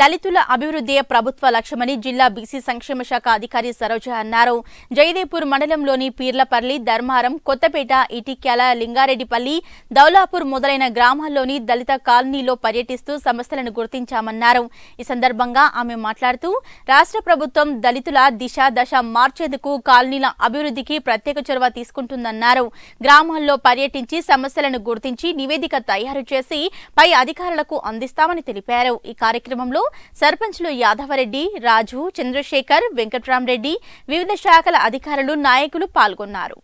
దళితుల అభివృద్ధి ప్రభుత్వ లక్ష్యమని జిల్లా బీసీ సంక్షేమ శాఖ అధికారి సరోజ అన్నారు జయదేపూర్ మండలంలోని పీర్లపల్లి ధర్మారం కొత్తపేట ఇటిక్యాల లింగారెడ్డిపల్లి దౌలాపూర్ మొదలైన గ్రామాల్లోని దళిత కాలనీలో పర్యటిస్తూ సమస్యలను గుర్తించామన్నారు ఈ సందర్భంగా ఆమె మాట్లాడుతూ రాష్ట్ర ప్రభుత్వం దళితుల దిశ దశ మార్చేందుకు కాలనీల అభివృద్ధికి ప్రత్యేక చొరవ తీసుకుంటుందన్నారు గ్రామాల్లో పర్యటించి సమస్యలను గుర్తించి నివేదిక తయారు చేసి పై అధికారులకు అందిస్తామని తెలిపారు ఈ కార్యక్రమంలో సర్పంచ్లు యాదవరెడ్డి రాజు చంద్రశేఖర్ వెంకట్రామరెడ్డి వివిధ శాఖల అధికారులు నాయకులు పాల్గొన్నారు